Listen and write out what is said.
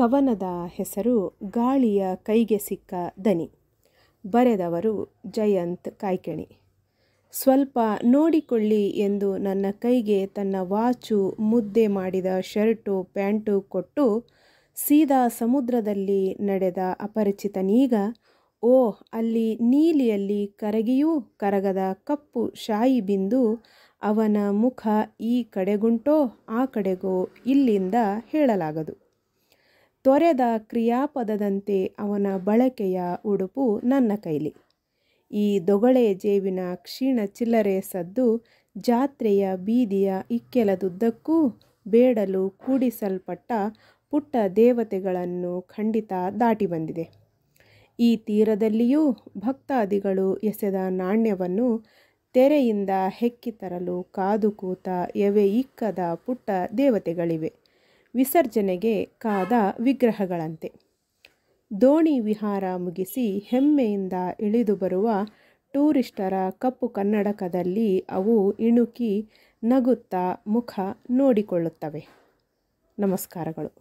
ಕವನದ ಹೆಸರು ಗಾಳಿಯ ಕೈಗೆ ಸಿಕ್ಕ ದನಿ ಬರೆದವರು ಜಯಂತ್ ಕಾಯ್ಕೆಣಿ ಸ್ವಲ್ಪ ನೋಡಿಕೊಳ್ಳಿ ಎಂದು ನನ್ನ ಕೈಗೆ ತನ್ನ ವಾಚು ಮುದ್ದೆ ಮಾಡಿದ ಶರ್ಟು ಪ್ಯಾಂಟು ಕೊಟ್ಟು ಸೀದಾ ಸಮುದ್ರದಲ್ಲಿ ನಡೆದ ಅಪರಿಚಿತನೀಗ ಓ ಅಲ್ಲಿ ನೀಲಿಯಲ್ಲಿ ಕರಗಿಯೂ ಕರಗದ ಕಪ್ಪು ಶಾಯಿ ಬಿಂದು ಅವನ ಮುಖ ಈ ಕಡೆಗುಂಟೋ ಆ ಕಡೆಗೋ ಇಲ್ಲಿಂದ ಹೇಳಲಾಗದು ತೊರೆದ ಕ್ರಿಯಾಪದದಂತೆ ಅವನ ಬಳಕೆಯ ಉಡುಪು ನನ್ನ ಕೈಲಿ ಈ ದೊಗಳೆ ಜೇವಿನ ಕ್ಷೀಣ ಚಿಲ್ಲರೆ ಸದ್ದು ಜಾತ್ರೆಯ ಬೀದಿಯ ಇಕ್ಕೆಲದುದ್ದಕ್ಕೂ ಬೇಡಲು ಕೂಡಿಸಲ್ಪಟ್ಟ ಪುಟ್ಟ ದೇವತೆಗಳನ್ನು ಖಂಡಿತ ದಾಟಿ ಬಂದಿದೆ ಈ ತೀರದಲ್ಲಿಯೂ ಭಕ್ತಾದಿಗಳು ಎಸೆದ ನಾಣ್ಯವನ್ನು ತೆರೆಯಿಂದ ಹೆಕ್ಕಿ ತರಲು ಕಾದು ಕೂತ ಎವೆ ಇಕ್ಕದ ಪುಟ್ಟ ದೇವತೆಗಳಿವೆ ವಿಸರ್ಜನೆಗೆ ಕಾದ ವಿಗ್ರಹಗಳಂತೆ ದೋಣಿ ವಿಹಾರ ಮುಗಿಸಿ ಹೆಮ್ಮೆಯಿಂದ ಇಳಿದು ಬರುವ ಟೂರಿಸ್ಟರ ಕಪ್ಪು ಕನ್ನಡಕದಲ್ಲಿ ಅವು ಇಣುಕಿ ನಗುತ್ತಾ ಮುಖ ನೋಡಿಕೊಳ್ಳುತ್ತವೆ ನಮಸ್ಕಾರಗಳು